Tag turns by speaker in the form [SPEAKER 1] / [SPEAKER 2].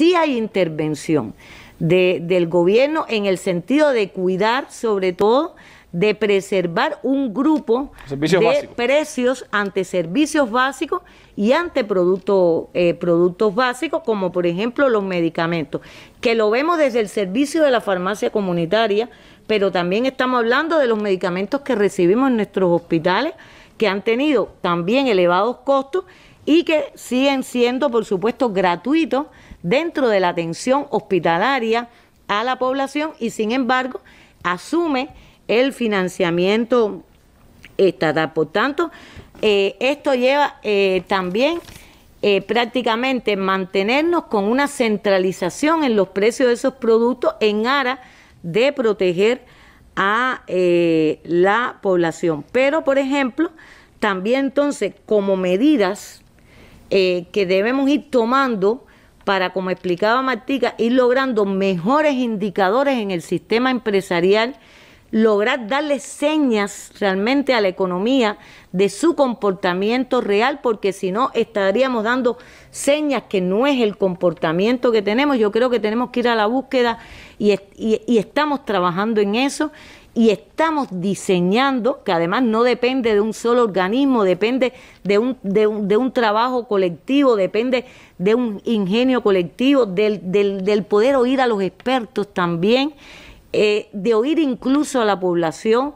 [SPEAKER 1] sí hay intervención del gobierno en el sentido de cuidar sobre todo de preservar un grupo de precios ante servicios básicos y ante eh, productos básicos, como por ejemplo los medicamentos, que lo vemos desde el servicio de la farmacia comunitaria, pero también estamos hablando de los medicamentos que recibimos en nuestros hospitales, que han tenido también elevados costos y que siguen siendo, por supuesto, gratuitos dentro de la atención hospitalaria a la población y, sin embargo, asume el financiamiento estatal. Por tanto, eh, esto lleva eh, también eh, prácticamente mantenernos con una centralización en los precios de esos productos en aras de proteger a eh, la población. Pero, por ejemplo, también entonces como medidas eh, que debemos ir tomando para, como explicaba Martica, ir logrando mejores indicadores en el sistema empresarial lograr darle señas realmente a la economía de su comportamiento real, porque si no estaríamos dando señas que no es el comportamiento que tenemos. Yo creo que tenemos que ir a la búsqueda y, estamos trabajando en eso y estamos diseñando, que además no depende de un solo organismo, depende de un, de un, de un trabajo colectivo, depende de un ingenio colectivo, del, del, del poder oír a los expertos también eh, de oír incluso a la población